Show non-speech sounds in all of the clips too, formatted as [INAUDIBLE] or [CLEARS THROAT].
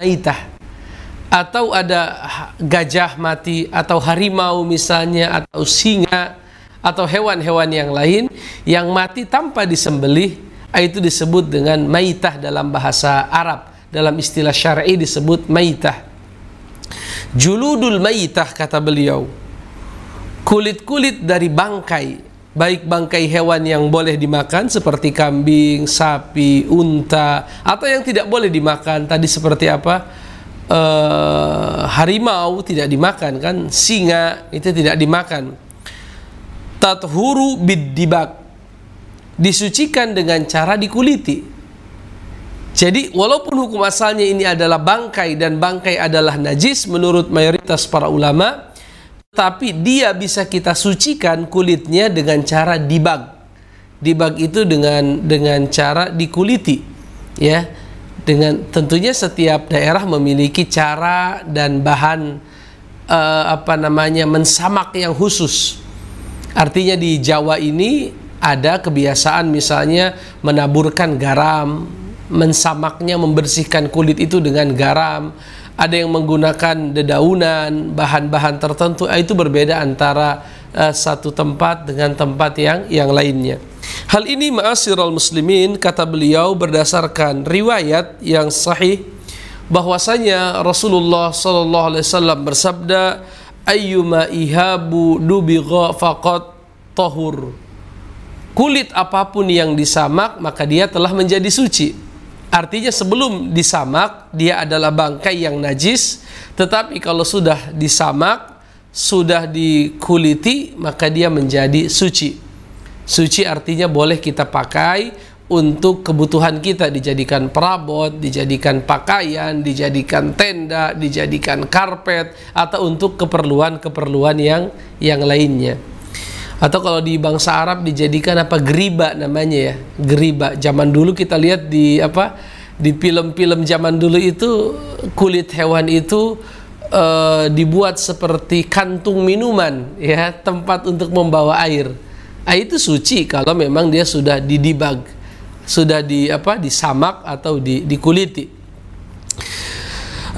maitah atau ada gajah mati atau harimau misalnya atau singa atau hewan-hewan yang lain yang mati tanpa disembelih itu disebut dengan maitah dalam bahasa Arab dalam istilah syar'i disebut maitah juludul maitah kata beliau kulit-kulit dari bangkai baik bangkai hewan yang boleh dimakan seperti kambing, sapi, unta atau yang tidak boleh dimakan tadi seperti apa e, harimau tidak dimakan kan singa itu tidak dimakan tathuru biddibak disucikan dengan cara dikuliti jadi walaupun hukum asalnya ini adalah bangkai dan bangkai adalah najis menurut mayoritas para ulama' tapi dia bisa kita sucikan kulitnya dengan cara dibag. Dibag itu dengan dengan cara dikuliti, ya. Dengan tentunya setiap daerah memiliki cara dan bahan uh, apa namanya mensamak yang khusus. Artinya di Jawa ini ada kebiasaan misalnya menaburkan garam, mensamaknya membersihkan kulit itu dengan garam ada yang menggunakan dedaunan, bahan-bahan tertentu, ah, itu berbeda antara uh, satu tempat dengan tempat yang yang lainnya. Hal ini ma'asyiral muslimin kata beliau berdasarkan riwayat yang sahih bahwasanya Rasulullah sallallahu alaihi wasallam bersabda ayyuma ihabu dubigha tahur kulit apapun yang disamak maka dia telah menjadi suci Artinya sebelum disamak dia adalah bangkai yang najis, tetapi kalau sudah disamak, sudah dikuliti, maka dia menjadi suci. Suci artinya boleh kita pakai untuk kebutuhan kita dijadikan perabot, dijadikan pakaian, dijadikan tenda, dijadikan karpet atau untuk keperluan-keperluan yang yang lainnya atau kalau di bangsa Arab dijadikan apa geriba namanya ya geriba zaman dulu kita lihat di apa di film-film zaman dulu itu kulit hewan itu e, dibuat seperti kantung minuman ya tempat untuk membawa air nah, itu suci kalau memang dia sudah didibag sudah di apa disamak atau di, dikuliti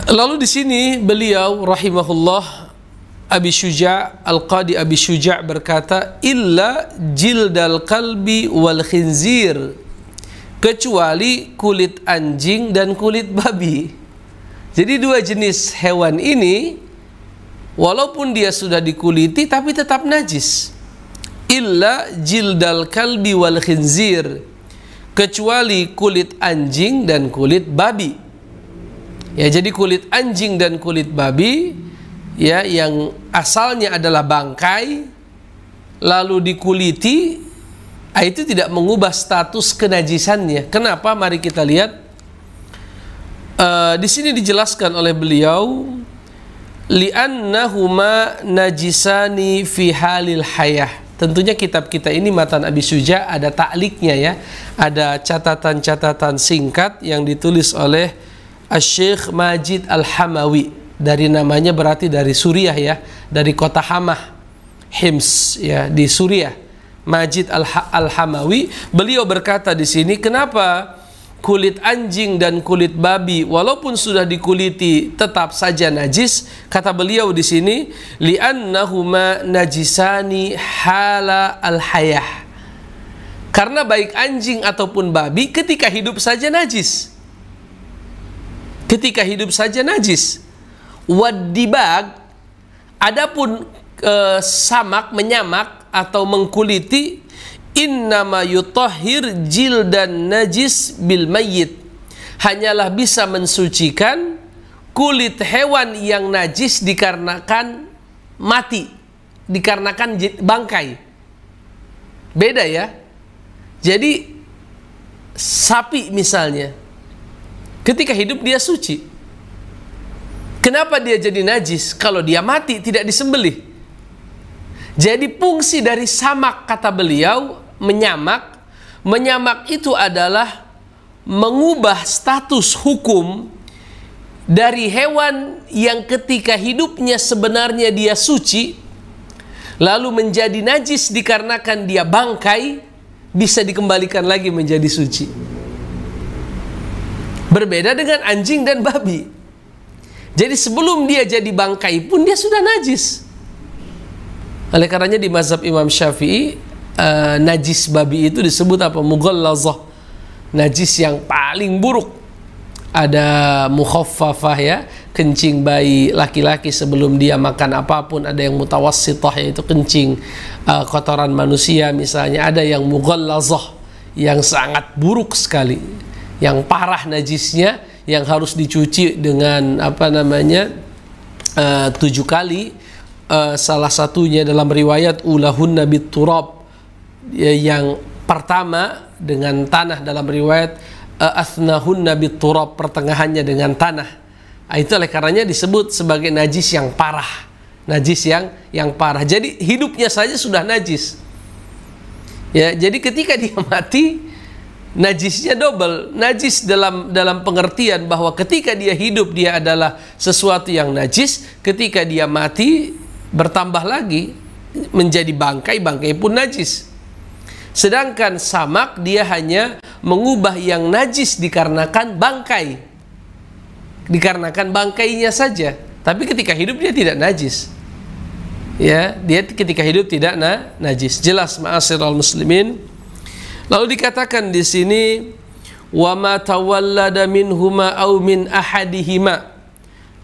lalu di sini beliau rahimahullah Abi Syuja Al-Qadi Abi Syuja berkata illa jildal kalbi wal khinzir kecuali kulit anjing dan kulit babi jadi dua jenis hewan ini walaupun dia sudah dikuliti tapi tetap najis illa jildal kalbi wal khinzir kecuali kulit anjing dan kulit babi ya jadi kulit anjing dan kulit babi ya yang asalnya adalah bangkai lalu dikuliti ah, itu tidak mengubah status kenajisannya. Kenapa? Mari kita lihat. e, di sini dijelaskan oleh beliau li'annahuma najisani fi halil hayah. Tentunya kitab kita ini Matan Abi Suja ada takliknya ya. Ada catatan-catatan singkat yang ditulis oleh Syekh Majid Al-Hamawi dari namanya berarti dari Suriah ya, dari kota Hamah, Hims ya di Suriah. Majid Al-Hamawi, beliau berkata di sini, kenapa kulit anjing dan kulit babi walaupun sudah dikuliti tetap saja najis kata beliau di sini nahuma najisani hala al-hayah karena baik anjing ataupun babi ketika hidup saja najis ketika hidup saja najis Wadibag adapun e, samak menyamak atau mengkuliti innama yutahhir jildan najis bil mayyit hanyalah bisa mensucikan kulit hewan yang najis dikarenakan mati dikarenakan bangkai beda ya jadi sapi misalnya ketika hidup dia suci Kenapa dia jadi najis? Kalau dia mati tidak disembelih. Jadi fungsi dari samak kata beliau menyamak, menyamak itu adalah mengubah status hukum dari hewan yang ketika hidupnya sebenarnya dia suci lalu menjadi najis dikarenakan dia bangkai bisa dikembalikan lagi menjadi suci. Berbeda dengan anjing dan babi. Jadi sebelum dia jadi bangkai pun dia sudah najis. Oleh karenanya di mazhab Imam Syafi'i eh, najis babi itu disebut apa? Mughallazah. Najis yang paling buruk. Ada mukhaffafah ya, kencing bayi laki-laki sebelum dia makan apapun, ada yang mutawassithah yaitu kencing eh, kotoran manusia misalnya, ada yang mughallazah yang sangat buruk sekali, yang parah najisnya yang harus dicuci dengan apa namanya uh, tujuh kali uh, salah satunya dalam riwayat ulahun turab ya, yang pertama dengan tanah dalam riwayat uh, eh, nabi turab pertengahannya dengan tanah ah, itu oleh karenanya disebut sebagai najis yang parah najis yang yang parah jadi hidupnya saja sudah najis ya jadi ketika dia [LAUGHS] mati najisnya double najis dalam dalam pengertian bahwa ketika dia hidup dia adalah sesuatu yang najis ketika dia mati bertambah lagi menjadi bangkai bangkai pun najis sedangkan samak dia hanya mengubah yang najis dikarenakan bangkai dikarenakan bangkainya saja tapi ketika hidup dia tidak najis ya dia ketika hidup tidak na najis jelas ma'asirul muslimin Lalu dikatakan di sini wa ma tawallada minhuma au min ahadihima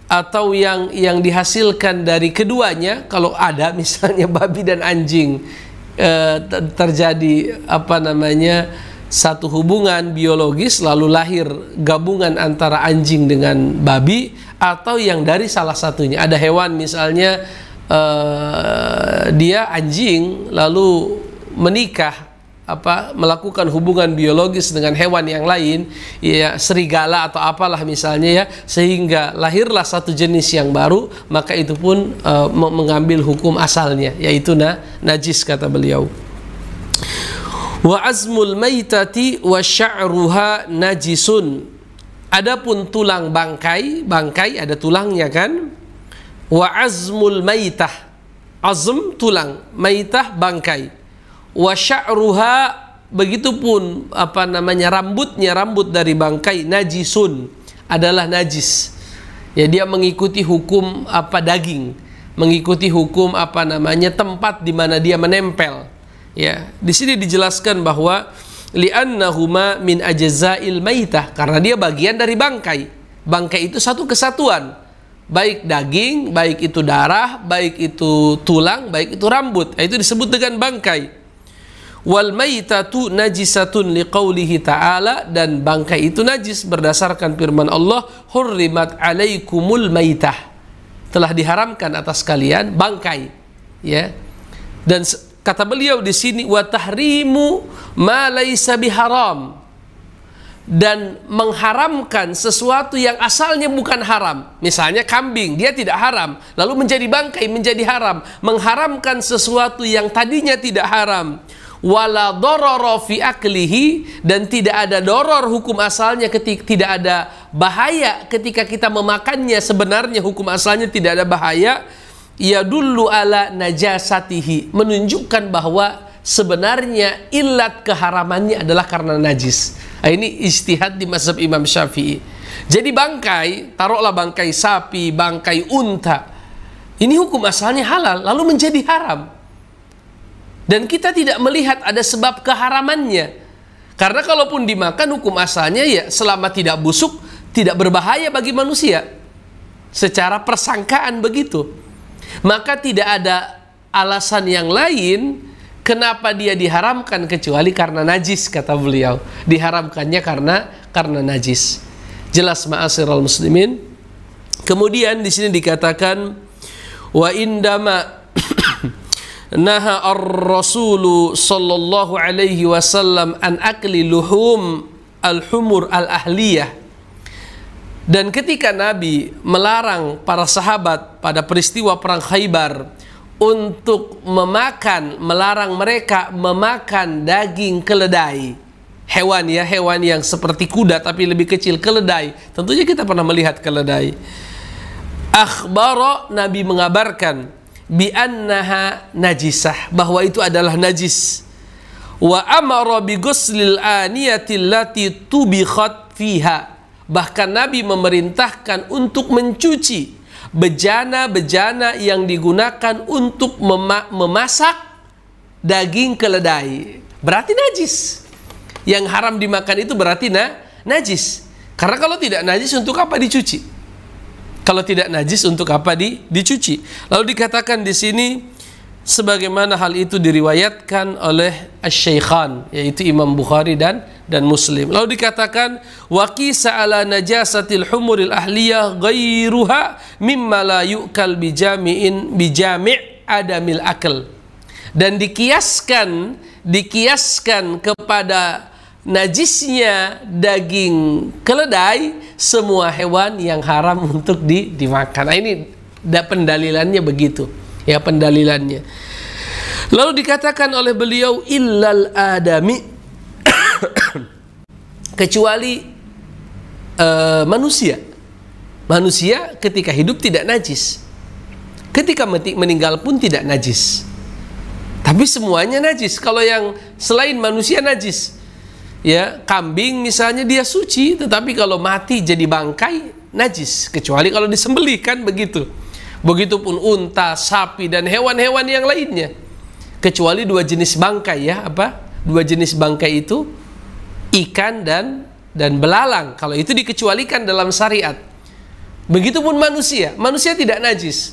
atau yang yang dihasilkan dari keduanya kalau ada [LAUGHS] misalnya babi dan anjing eh, terjadi apa namanya satu hubungan biologis lalu lahir gabungan antara anjing dengan babi atau yang dari salah satunya ada hewan misalnya eh, dia anjing lalu menikah apa melakukan hubungan biologis dengan hewan yang lain ya serigala atau apalah misalnya ya sehingga lahirlah satu jenis yang baru maka itu pun uh, mengambil hukum asalnya yaitu na najis kata beliau wa azmul maitati wa sya'ruha najisun adapun tulang bangkai bangkai ada tulangnya kan wa azmul maitah azm tulang maitah bangkai wasya'ruha begitu pun apa namanya rambutnya rambut dari bangkai najisun adalah najis. Ya dia mengikuti hukum apa daging, mengikuti hukum apa namanya tempat di mana dia menempel. Ya, di sini dijelaskan bahwa li'annahuma min ajza'il maitah karena dia bagian dari bangkai. Bangkai itu satu kesatuan. Baik daging, baik itu darah, baik itu tulang, baik itu rambut. Nah, itu disebut dengan bangkai wal maitatu najisatun liqaulihi ta'ala dan bangkai itu najis berdasarkan firman Allah hurrimat alaikumul maitah telah diharamkan atas kalian bangkai ya dan kata beliau di sini wa tahrimu ma laisa biharam dan mengharamkan sesuatu yang asalnya bukan haram misalnya kambing dia tidak haram lalu menjadi bangkai menjadi haram mengharamkan sesuatu yang tadinya tidak haram wala dororo fi aklihi dan tidak ada doror hukum asalnya ketika tidak ada bahaya ketika kita memakannya sebenarnya hukum asalnya tidak ada bahaya ya dulu ala najasatihi menunjukkan bahwa sebenarnya ilat keharamannya adalah karena najis nah, ini istihad di mazhab Imam Syafi'i jadi bangkai taruhlah bangkai sapi bangkai unta ini hukum asalnya halal lalu menjadi haram dan kita tidak melihat ada sebab keharamannya. Karena kalaupun dimakan hukum asalnya ya selama tidak busuk tidak berbahaya bagi manusia. Secara persangkaan begitu. Maka tidak ada alasan yang lain kenapa dia diharamkan kecuali karena najis kata beliau. Diharamkannya karena karena najis. Jelas ma'asyiral muslimin. Kemudian di sini dikatakan wa indama [CLEARS THROAT] naha ar-rasulu sallallahu alaihi wasallam an akli luhum al-humur al-ahliyah dan ketika Nabi melarang para sahabat pada peristiwa perang Khaybar untuk memakan, melarang mereka memakan daging keledai hewan ya hewan yang seperti kuda tapi lebih kecil keledai tentunya kita pernah melihat keledai akhbaro nabi mengabarkan bi annaha najisah bahwa itu adalah najis wa amara bi ghuslil aniyati allati tubikhat fiha bahkan nabi memerintahkan untuk mencuci bejana-bejana yang digunakan untuk mema memasak daging keledai berarti najis yang haram dimakan itu berarti na najis karena kalau tidak najis untuk apa dicuci kalau tidak najis untuk apa di dicuci? Lalu dikatakan di sini sebagaimana hal itu diriwayatkan oleh Asy-Syaikhan yaitu Imam Bukhari dan dan Muslim. Lalu dikatakan qisa ala najasatil humuril ahliyah ghairuha mimma la yu'kal bijami'in bijami' adamil akal. Dan dikiaskan dikiaskan kepada najisnya daging keledai semua hewan yang haram [LAUGHS] untuk di, dimakan. Nah, ini da pendalilannya begitu. Ya pendalilannya. Lalu dikatakan oleh beliau illal adami [COUGHS] kecuali uh, manusia. Manusia ketika hidup tidak najis. Ketika meninggal pun tidak najis. Tapi semuanya najis. Kalau yang selain manusia najis ya kambing misalnya dia suci tetapi kalau mati jadi bangkai najis kecuali kalau disembelih kan begitu begitupun unta sapi dan hewan-hewan yang lainnya kecuali dua jenis bangkai ya apa dua jenis bangkai itu ikan dan dan belalang kalau itu dikecualikan dalam syariat begitupun manusia manusia tidak najis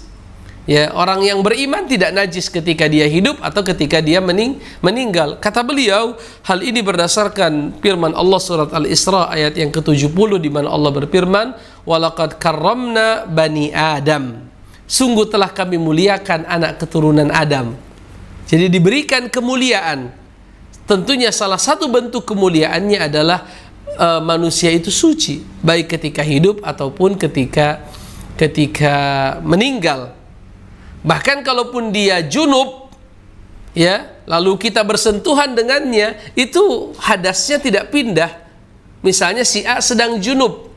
Ya, orang yang beriman tidak najis ketika dia hidup atau ketika dia mening meninggal. Kata beliau, hal ini berdasarkan firman Allah surat Al-Isra ayat yang ke-70 di mana Allah berfirman, "Walaqad karramna bani Adam." Sungguh telah kami muliakan anak keturunan Adam. Jadi diberikan kemuliaan. Tentunya salah satu bentuk kemuliaannya adalah uh, manusia itu suci, baik ketika hidup ataupun ketika ketika meninggal. Bahkan kalaupun dia junub ya, lalu kita bersentuhan dengannya, itu hadasnya tidak pindah. Misalnya si A sedang junub.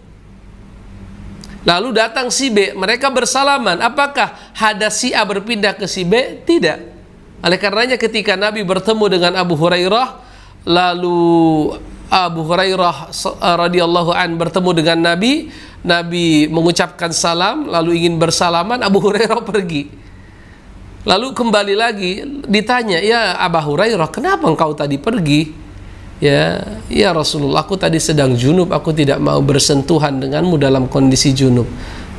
Lalu datang si B, mereka bersalaman. Apakah hadas si A berpindah ke si B? Tidak. Oleh karenanya ketika Nabi bertemu dengan Abu Hurairah, lalu Abu Hurairah eh, radhiyallahu an bertemu dengan Nabi, Nabi mengucapkan salam lalu ingin bersalaman, Abu Hurairah [LAUGHS] pergi. Lalu kembali lagi ditanya, "Ya Abah Hurairah, kenapa engkau tadi pergi?" Ya, "Ya Rasulullah, aku tadi sedang junub, aku tidak mau bersentuhan denganmu dalam kondisi junub."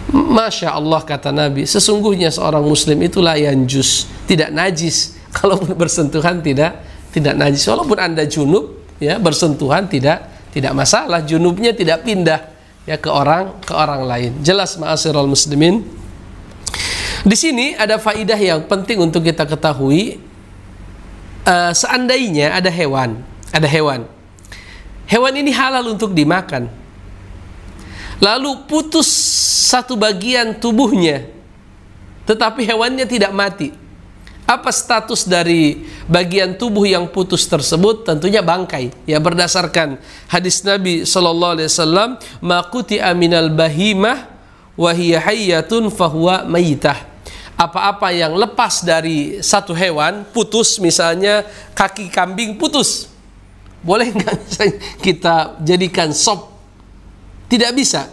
Masya Allah kata Nabi, sesungguhnya seorang muslim itu layan jus, tidak najis. [LAUGHS] Kalau bersentuhan tidak tidak najis. Walaupun Anda junub, ya bersentuhan tidak tidak masalah, junubnya tidak pindah ya ke orang ke orang lain. Jelas maasirul muslimin. Di sini ada faidah yang penting untuk kita ketahui. Uh, seandainya ada hewan, ada hewan. Hewan ini halal untuk dimakan. Lalu putus satu bagian tubuhnya, tetapi hewannya tidak mati. Apa status dari bagian tubuh yang putus tersebut? Tentunya bangkai. Ya berdasarkan hadis Nabi Shallallahu Alaihi Wasallam, makuti aminal bahimah Wahiyahayyatun fahuwa mayitah. Apa-apa yang lepas dari satu hewan, putus misalnya kaki kambing putus. Boleh nggak [LAUGHS] kita jadikan sop? Tidak bisa.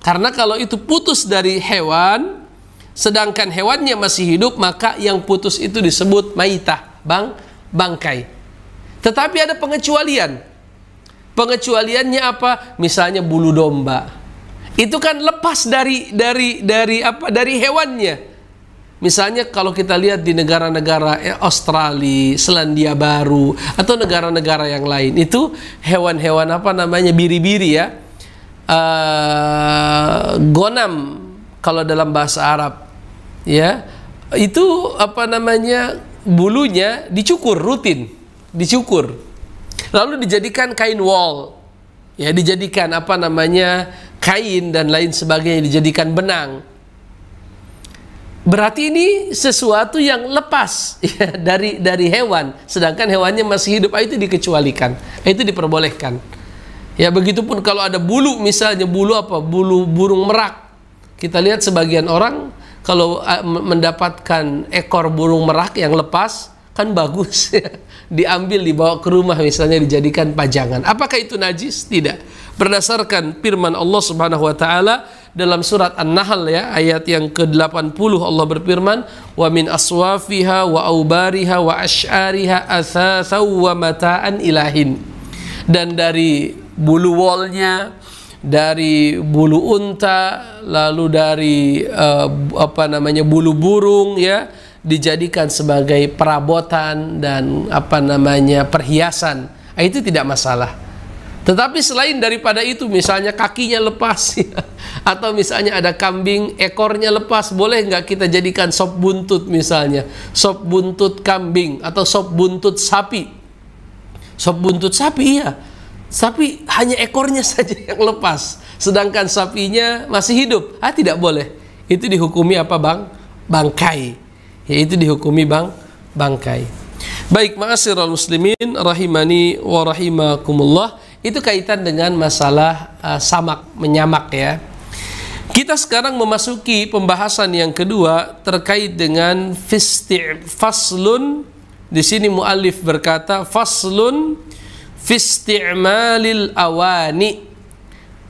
Karena kalau itu putus dari hewan, sedangkan hewannya masih hidup, maka yang putus itu disebut mayitah, bang, bangkai. Tetapi ada pengecualian. Pengecualiannya apa? Misalnya bulu domba itu kan lepas dari dari dari apa dari hewannya. Misalnya kalau kita lihat di negara-negara eh, Australia, Selandia Baru atau negara-negara yang lain itu hewan-hewan apa namanya biri-biri ya, uh, gonam kalau dalam bahasa Arab ya itu apa namanya bulunya dicukur rutin, dicukur lalu dijadikan kain wall ya dijadikan apa namanya kain dan lain sebagainya dijadikan benang. Berarti ini sesuatu yang lepas ya, dari dari hewan, sedangkan hewannya masih hidup, ah, itu dikecualikan, ah, itu diperbolehkan. Ya begitupun kalau ada bulu misalnya bulu apa bulu burung merak, kita lihat sebagian orang kalau ah, mendapatkan ekor burung merak yang lepas kan bagus [LAUGHS] ya. diambil dibawa ke rumah misalnya dijadikan pajangan. Apakah itu najis? Tidak berdasarkan firman Allah Subhanahu wa taala dalam surat An-Nahl ya ayat yang ke-80 Allah berfirman wa min aswafiha wa aubariha wa asy'ariha asasa wa mata'an ilahin dan dari bulu wolnya dari bulu unta lalu dari uh, apa namanya bulu burung ya dijadikan sebagai perabotan dan apa namanya perhiasan nah, itu tidak masalah tetapi selain daripada itu, misalnya kakinya lepas, ya. [LAUGHS] atau misalnya ada kambing ekornya lepas, boleh nggak kita jadikan sop buntut misalnya, sop buntut kambing atau sop buntut sapi? Sop buntut sapi ya, sapi hanya ekornya [LAUGHS] saja yang lepas, sedangkan sapinya masih hidup. Ah tidak boleh, itu dihukumi apa bang? Bangkai, ya itu dihukumi bang bangkai. Baik, makasih muslimin, rahimani wa rahimakumullah itu kaitan dengan masalah uh, samak menyamak ya. Kita sekarang memasuki pembahasan yang kedua terkait dengan fisti faslun di sini muallif berkata faslun fisti'malil awani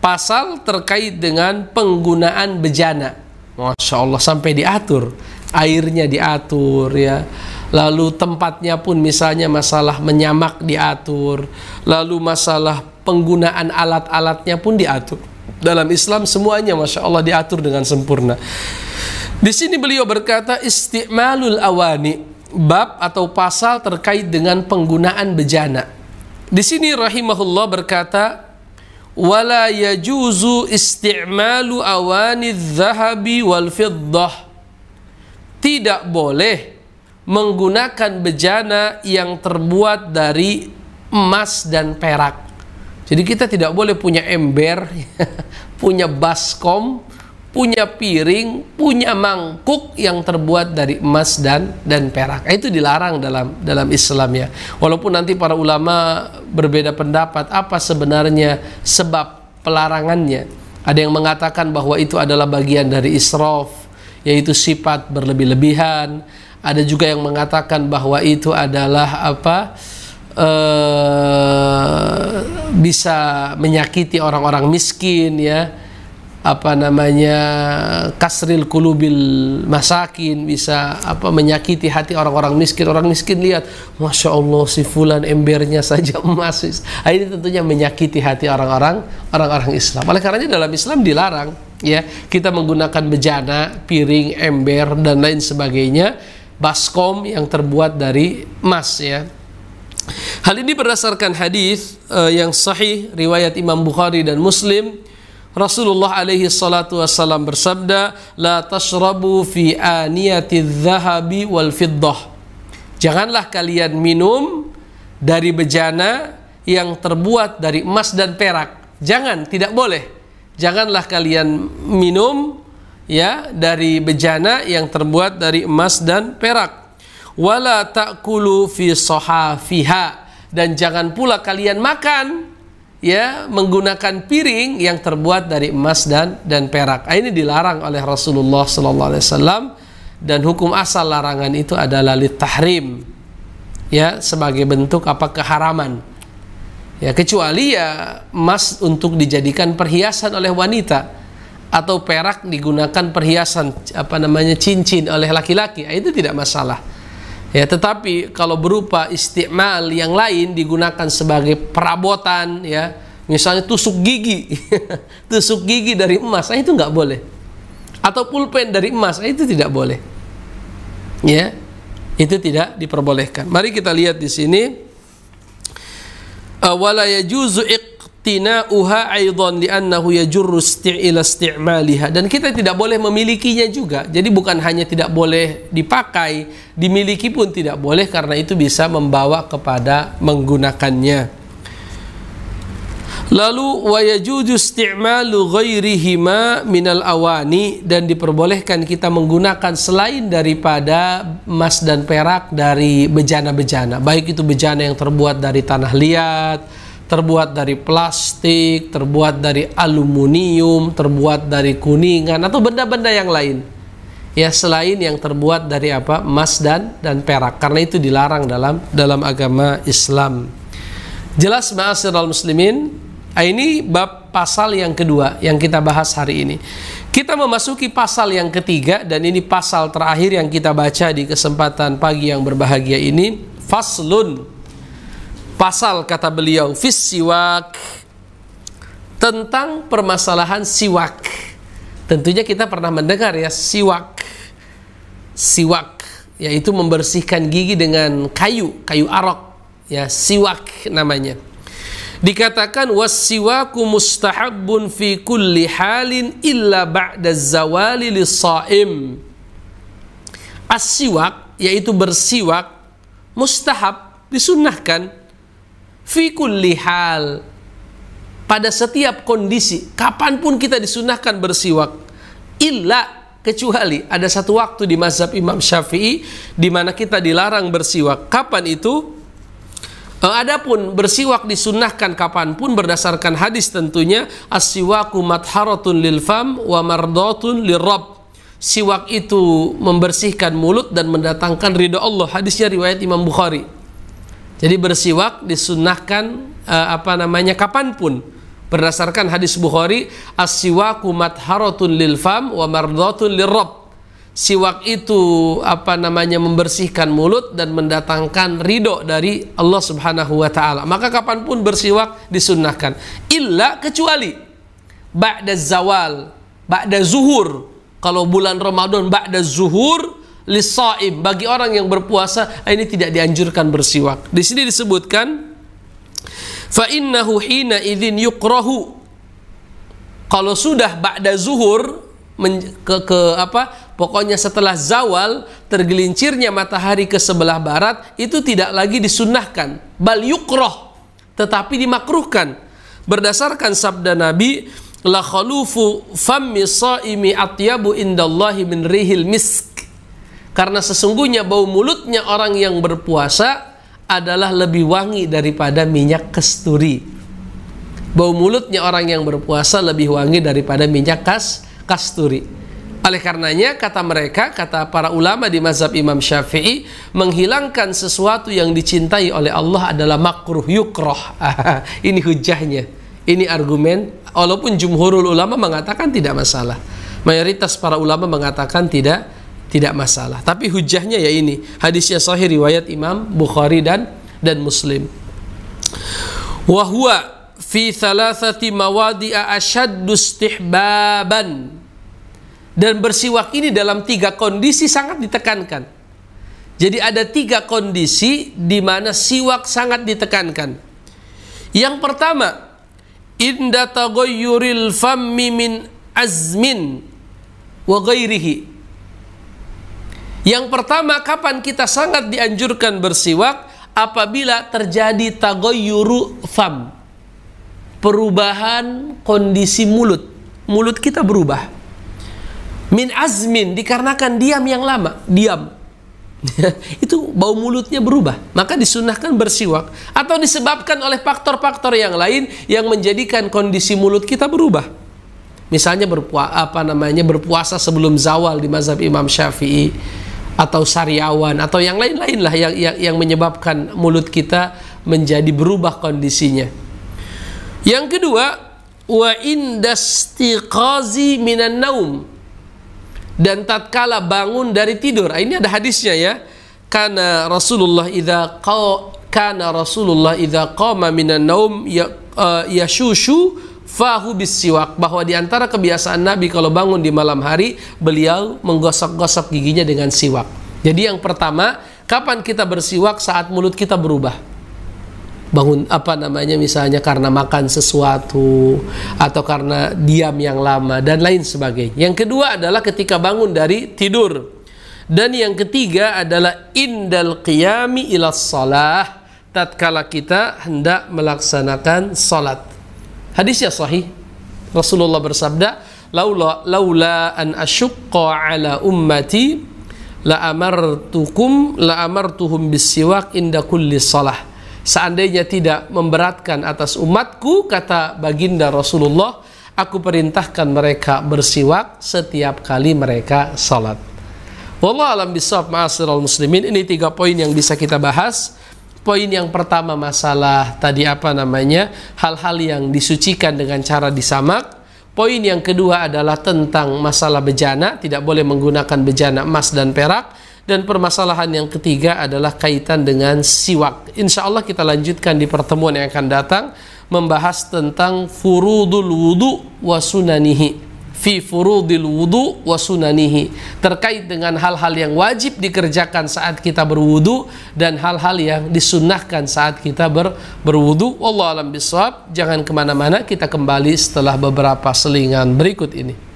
pasal terkait dengan penggunaan bejana. Masya Allah sampai diatur airnya diatur ya lalu tempatnya pun misalnya masalah menyamak diatur, lalu masalah penggunaan alat-alatnya pun diatur. Dalam Islam semuanya Masya Allah diatur dengan sempurna. Di sini beliau berkata istimalul awani, bab atau pasal terkait dengan penggunaan bejana. Di sini rahimahullah berkata, wala yajuzu istimalu awani zahabi wal fiddah. Tidak boleh menggunakan bejana yang terbuat dari emas dan perak. Jadi kita tidak boleh punya ember, [LAUGHS] punya baskom, punya piring, punya mangkuk yang terbuat dari emas dan dan perak. Nah, itu dilarang dalam dalam Islam ya. Walaupun nanti para ulama berbeda pendapat apa sebenarnya sebab pelarangannya. Ada yang mengatakan bahwa itu adalah bagian dari israf, yaitu sifat berlebih-lebihan ada juga yang mengatakan bahwa itu adalah apa? e, bisa menyakiti orang-orang miskin ya apa namanya kasril kulubil masakin bisa apa menyakiti hati orang-orang miskin orang miskin lihat masya allah si fulan embernya saja emas nah, ini tentunya menyakiti hati orang-orang orang-orang Islam oleh karenanya dalam Islam dilarang ya kita menggunakan bejana piring ember dan lain sebagainya baskom yang terbuat dari emas ya. Hal ini berdasarkan hadis uh, yang sahih riwayat Imam Bukhari dan Muslim. Rasulullah alaihi salatu wasallam bersabda, "La tashrabu fi aniyati dhahabi wal fiddah." Janganlah kalian minum dari bejana yang terbuat dari emas dan perak. Jangan, tidak boleh. Janganlah kalian minum ya dari bejana yang terbuat dari emas dan perak. Wala ta'kulu fi sohafiha dan jangan pula kalian makan ya menggunakan piring yang terbuat dari emas dan dan perak. Ah, ini dilarang oleh Rasulullah sallallahu alaihi wasallam dan hukum asal larangan itu adalah litahrim. Ya, sebagai bentuk apa keharaman. Ya, kecuali ya emas untuk dijadikan perhiasan oleh wanita atau perak digunakan perhiasan apa namanya cincin oleh laki-laki ah, itu tidak masalah ya tetapi kalau berupa istimal yang lain digunakan sebagai perabotan ya misalnya tusuk gigi [LAUGHS] tusuk gigi dari emas ah, itu nggak boleh atau pulpen dari emas ah, itu tidak boleh ya itu tidak diperbolehkan mari kita lihat di sini uh, wala yajuzu iktina'uha aidan li'annahu yajurru isti'ila isti'maliha dan kita tidak boleh memilikinya juga jadi bukan hanya tidak boleh dipakai dimiliki pun tidak boleh karena itu bisa membawa kepada menggunakannya lalu wa yajuzu isti'malu ghairihima minal awani dan diperbolehkan kita menggunakan selain daripada emas dan perak dari bejana-bejana baik itu bejana yang terbuat dari tanah liat terbuat dari plastik, terbuat dari aluminium, terbuat dari kuningan atau benda-benda yang lain. Ya selain yang terbuat dari apa? emas dan dan perak. Karena itu dilarang dalam dalam agama Islam. Jelas ma'asyiral muslimin, ah, ini bab pasal yang kedua yang kita bahas hari ini. Kita memasuki pasal yang ketiga dan ini pasal terakhir yang kita baca di kesempatan pagi yang berbahagia ini, faslun pasal kata beliau fis siwak tentang permasalahan siwak. Tentunya kita pernah mendengar ya siwak. Siwak yaitu membersihkan gigi dengan kayu, kayu arok ya siwak namanya. Dikatakan wasiwaku mustahabun fi kulli halin illa ba'da zawali saim As-siwak yaitu bersiwak mustahab disunahkan fi kulli pada setiap kondisi kapanpun kita disunahkan bersiwak illa kecuali ada satu waktu di mazhab Imam Syafi'i di mana kita dilarang bersiwak kapan itu eh, Adapun bersiwak disunahkan kapanpun berdasarkan hadis tentunya as-siwaku matharatun lil fam wa mardatun lirab. Siwak itu membersihkan mulut dan mendatangkan ridho Allah. Hadisnya riwayat Imam Bukhari. Jadi bersiwak disunahkan uh, eh, apa namanya kapanpun berdasarkan hadis Bukhari as-siwaku matharatun lil fam wa mardatun lirab. Siwak itu apa namanya membersihkan mulut dan mendatangkan ridho dari Allah Subhanahu wa taala. Maka kapanpun bersiwak disunahkan illa kecuali ba'da zawal, ba'da zuhur. Kalau bulan Ramadan ba'da zuhur lisaib bagi orang yang berpuasa ah, ini tidak dianjurkan bersiwak. Di sini disebutkan fa innahu hina idzin yukrahu. Kalau sudah ba'da zuhur ke, ke apa? Pokoknya setelah zawal tergelincirnya matahari ke sebelah barat itu tidak lagi disunahkan bal yukroh tetapi dimakruhkan berdasarkan sabda Nabi la khalufu fammi saimi atyabu indallahi min rihil misk karena sesungguhnya bau mulutnya orang yang berpuasa adalah lebih wangi daripada minyak kasturi. Bau mulutnya orang yang berpuasa lebih wangi daripada minyak kas kasturi. Oleh karenanya kata mereka, kata para ulama di mazhab Imam Syafi'i, menghilangkan sesuatu yang dicintai oleh Allah adalah makruh yukroh. [LAUGHS] Ini hujahnya. Ini argumen walaupun jumhurul ulama mengatakan tidak masalah. Mayoritas para ulama mengatakan tidak tidak masalah. Tapi hujahnya ya ini, hadisnya sahih riwayat Imam Bukhari dan dan Muslim. Wa huwa fi thalathati mawadi ashaddu istihbaban. Dan bersiwak ini dalam tiga kondisi sangat ditekankan. Jadi ada tiga kondisi di mana siwak sangat ditekankan. Yang pertama, inda taghayyuril fammi min azmin wa ghairihi yang pertama, kapan kita sangat dianjurkan bersiwak? Apabila terjadi tagoyuru fam. Perubahan kondisi mulut. Mulut kita berubah. Min azmin, dikarenakan diam yang lama. Diam. [LAUGHS] itu bau mulutnya berubah maka disunahkan bersiwak atau disebabkan oleh faktor-faktor yang lain yang menjadikan kondisi mulut kita berubah misalnya berpuasa, apa namanya berpuasa sebelum zawal di mazhab Imam Syafi'i atau sariawan atau yang lain-lain lah yang, yang yang menyebabkan mulut kita menjadi berubah kondisinya. Yang kedua, wa indastiqazi minan naum dan tatkala bangun dari tidur. Ah, ini ada hadisnya ya. Karena Rasulullah idza kana Rasulullah idza qama minan naum ya, uh, yashushu fahu bisiwak bahwa diantara kebiasaan Nabi kalau bangun di malam hari beliau menggosok-gosok giginya dengan siwak. Jadi yang pertama, kapan kita bersiwak saat mulut kita berubah? Bangun apa namanya misalnya karena makan sesuatu atau karena diam yang lama dan lain sebagainya. Yang kedua adalah ketika bangun dari tidur. Dan yang ketiga adalah indal qiyami ilas salah tatkala kita hendak melaksanakan salat. Hadisnya sahih. Rasulullah bersabda, "Laula laula an asyqa ala ummati la amartukum la amartuhum bisiwak inda kulli salah." Seandainya tidak memberatkan atas umatku, kata baginda Rasulullah, aku perintahkan mereka bersiwak setiap kali mereka salat. Wallah alam bisawab ma'asirul muslimin. Ini tiga poin yang bisa kita bahas poin yang pertama masalah tadi apa namanya hal-hal yang disucikan dengan cara disamak poin yang kedua adalah tentang masalah bejana tidak boleh menggunakan bejana emas dan perak dan permasalahan yang ketiga adalah kaitan dengan siwak insya Allah kita lanjutkan di pertemuan yang akan datang membahas tentang furudul wudu wa fi furudil wudu wa terkait dengan hal-hal yang wajib dikerjakan saat kita berwudu dan hal-hal yang disunahkan saat kita ber, berwudu Allah alam bisawab jangan kemana-mana kita kembali setelah beberapa selingan berikut ini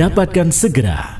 Dapatkan segera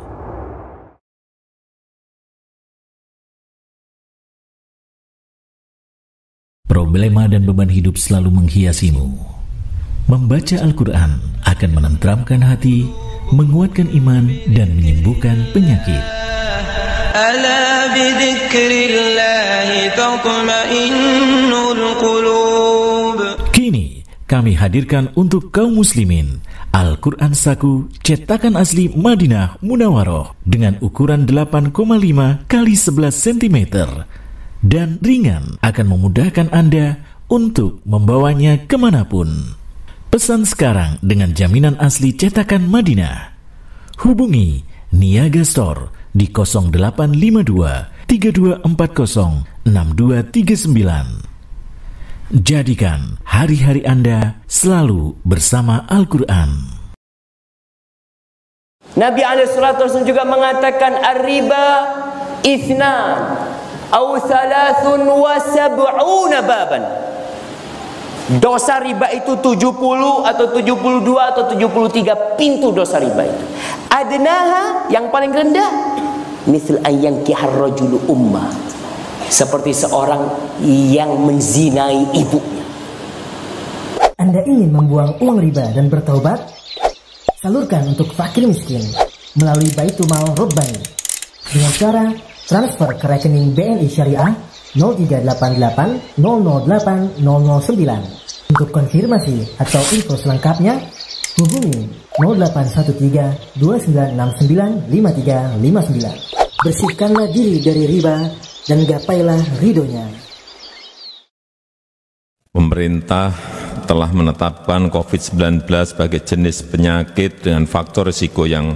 Problema dan beban hidup selalu menghiasimu. Membaca Al-Quran akan menenteramkan hati, menguatkan iman, dan menyembuhkan penyakit. Kini kami hadirkan untuk kaum muslimin Al-Quran Saku cetakan asli Madinah Munawaroh dengan ukuran 8,5 x 11 cm dan ringan akan memudahkan Anda untuk membawanya kemanapun. Pesan sekarang dengan jaminan asli cetakan Madinah. Hubungi Niaga Store di 0852 3240 6239. Jadikan hari-hari Anda selalu bersama Al-Quran. Nabi Alaihissalam juga mengatakan Ar-riba isna au thalathun wa sab'una baban Dosa riba itu 70 atau 72 atau 73 pintu dosa riba itu. Adnaha yang paling rendah misal ayyan kihar umma ummah. Seperti seorang yang menzinai ibunya. Anda ingin membuang uang riba dan bertaubat? Salurkan untuk fakir miskin melalui Baitul Mal dengan cara Transfer ke rekening BNI Syariah 0388 008 Untuk konfirmasi atau info selengkapnya, hubungi 0813 2969 5359. Bersihkanlah diri dari riba dan gapailah ridhonya. Pemerintah telah menetapkan COVID-19 sebagai jenis penyakit dengan faktor risiko yang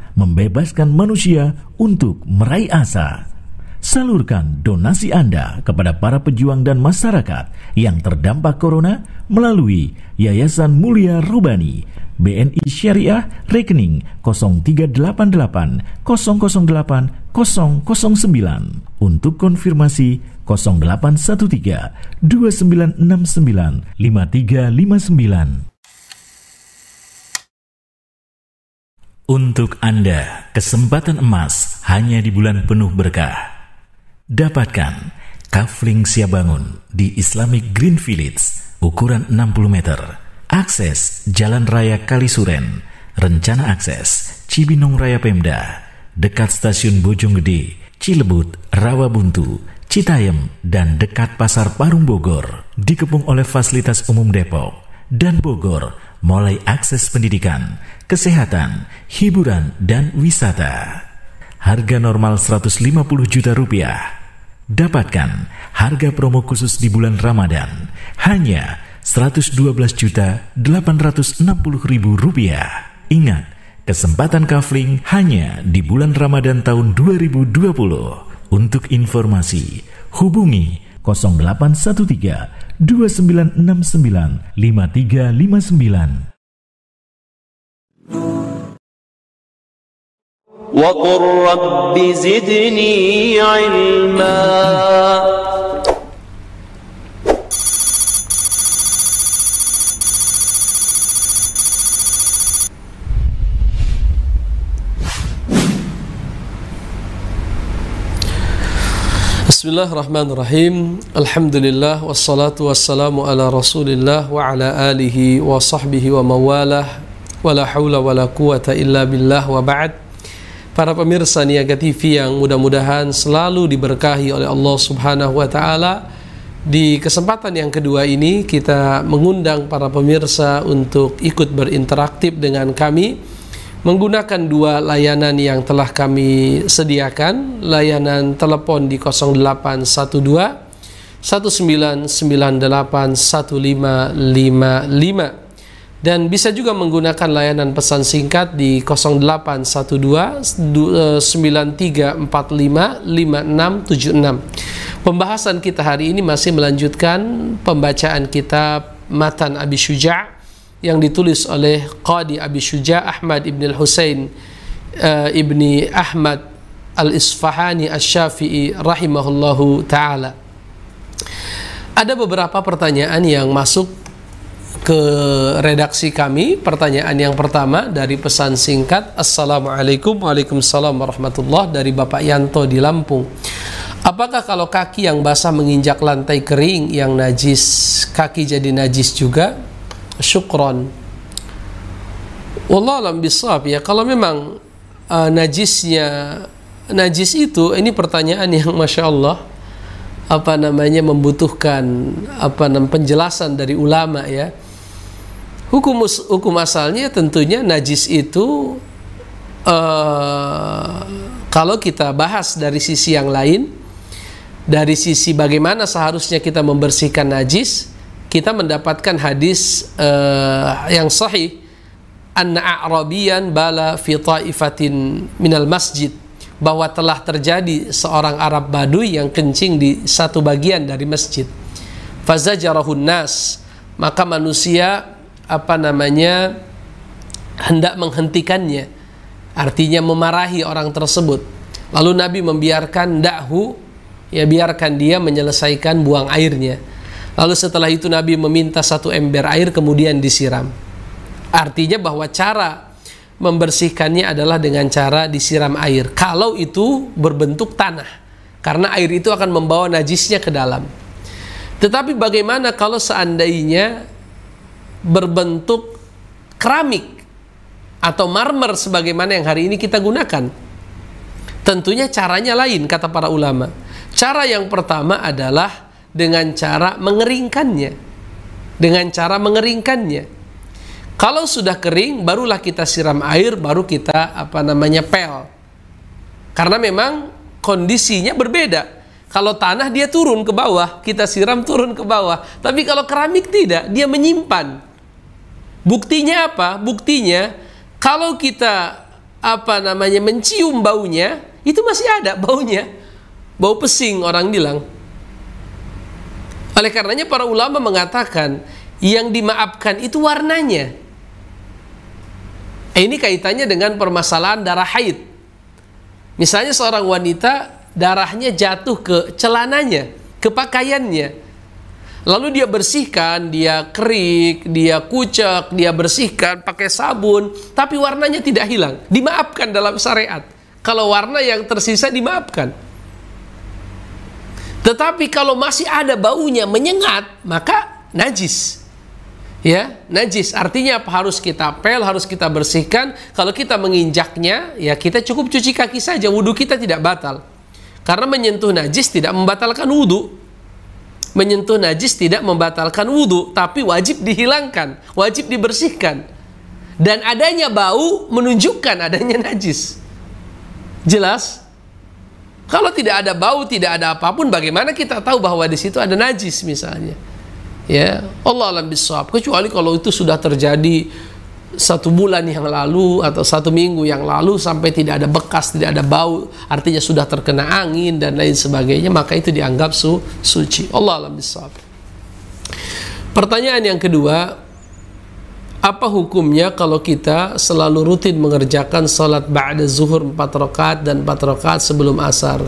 membebaskan manusia untuk meraih asa. Salurkan donasi Anda kepada para pejuang dan masyarakat yang terdampak corona melalui Yayasan Mulia Rubani BNI Syariah rekening 0388 008 009 untuk konfirmasi 0813 2969 5359 Untuk Anda, kesempatan emas hanya di bulan penuh berkah. Dapatkan Kafling bangun di Islamic Green Village ukuran 60 meter. Akses Jalan Raya Kalisuren, Rencana Akses Cibinong Raya Pemda, dekat stasiun Bojonggede, Cilebut, Rawabuntu, Citayem, dan dekat Pasar Parung Bogor, dikepung oleh fasilitas umum Depok dan Bogor mulai akses pendidikan, kesehatan, hiburan, dan wisata. Harga normal 150 juta rupiah. Dapatkan harga promo khusus di bulan Ramadan hanya juta ribu rupiah. Ingat, kesempatan kafling hanya di bulan Ramadan tahun 2020. Untuk informasi, hubungi 0813 2969 5359 وقل رب زدني علما Bismillahirrahmanirrahim Alhamdulillah Wassalatu wassalamu ala rasulillah Wa ala alihi wa sahbihi wa mawalah Wa la hawla wa la quwata illa billah wa ba'd Para pemirsa Niaga TV yang mudah-mudahan selalu diberkahi oleh Allah subhanahu wa ta'ala Di kesempatan yang kedua ini kita mengundang para pemirsa untuk ikut berinteraktif dengan kami menggunakan dua layanan yang telah kami sediakan layanan telepon di 0812 19981555 dan bisa juga menggunakan layanan pesan singkat di 0812 9345 5676. Pembahasan kita hari ini masih melanjutkan pembacaan kitab Matan Abi Syuja' yang ditulis oleh Qadi Abi Syuja Ahmad Ibn Al-Husain uh, eh, Ibni Ahmad Al-Isfahani al syafii rahimahullahu taala. Ada beberapa pertanyaan yang masuk ke redaksi kami. Pertanyaan yang pertama dari pesan singkat Assalamualaikum Waalaikumsalam warahmatullah dari Bapak Yanto di Lampung. Apakah kalau kaki yang basah menginjak lantai kering yang najis, kaki jadi najis juga? syukron Allah alam bisab ya kalau memang uh, najisnya najis itu ini pertanyaan yang masya Allah apa namanya membutuhkan apa namanya penjelasan dari ulama ya hukum hukum asalnya tentunya najis itu uh, kalau kita bahas dari sisi yang lain dari sisi bagaimana seharusnya kita membersihkan najis kita mendapatkan hadis uh, yang sahih an arabian bala fi ta'ifatin minal masjid bahwa telah terjadi seorang Arab Baduy yang kencing di satu bagian dari masjid fazajarahun nas maka manusia apa namanya hendak menghentikannya artinya memarahi orang tersebut lalu Nabi membiarkan dakhu ya biarkan dia menyelesaikan buang airnya Lalu setelah itu Nabi meminta satu ember air kemudian disiram. Artinya bahwa cara membersihkannya adalah dengan cara disiram air. Kalau itu berbentuk tanah. Karena air itu akan membawa najisnya ke dalam. Tetapi bagaimana kalau seandainya berbentuk keramik atau marmer sebagaimana yang hari ini kita gunakan? Tentunya caranya lain kata para ulama. Cara yang pertama adalah dengan cara mengeringkannya. Dengan cara mengeringkannya. Kalau sudah kering, barulah kita siram air, baru kita apa namanya pel. Karena memang kondisinya berbeda. Kalau tanah dia turun ke bawah, kita siram turun ke bawah. Tapi kalau keramik tidak, dia menyimpan. Buktinya apa? Buktinya kalau kita apa namanya mencium baunya, itu masih ada baunya. Bau pesing orang bilang. Oleh karenanya para ulama mengatakan yang dimaafkan itu warnanya. Eh, ini kaitannya dengan permasalahan darah haid. Misalnya seorang wanita darahnya jatuh ke celananya, ke pakaiannya. Lalu dia bersihkan, dia kerik, dia kucek, dia bersihkan pakai sabun, tapi warnanya tidak hilang. Dimaafkan dalam syariat. Kalau warna yang tersisa dimaafkan. Tetapi kalau masih ada baunya menyengat, maka najis. Ya, najis artinya apa? Harus kita pel, harus kita bersihkan. Kalau kita menginjaknya, ya kita cukup cuci kaki saja, wudhu kita tidak batal. Karena menyentuh najis tidak membatalkan wudhu. Menyentuh najis tidak membatalkan wudhu, tapi wajib dihilangkan, wajib dibersihkan. Dan adanya bau menunjukkan adanya najis. Jelas? Kalau tidak ada bau, tidak ada apapun, bagaimana kita tahu bahwa di situ ada najis misalnya? Ya, Allah alam bisawab. Kecuali kalau itu sudah terjadi satu bulan yang lalu atau satu minggu yang lalu sampai tidak ada bekas, tidak ada bau, artinya sudah terkena angin dan lain sebagainya, maka itu dianggap su suci. Allah alam bisawab. Pertanyaan yang kedua, apa hukumnya kalau kita selalu rutin mengerjakan salat ba'da zuhur 4 rakaat dan 4 rakaat sebelum asar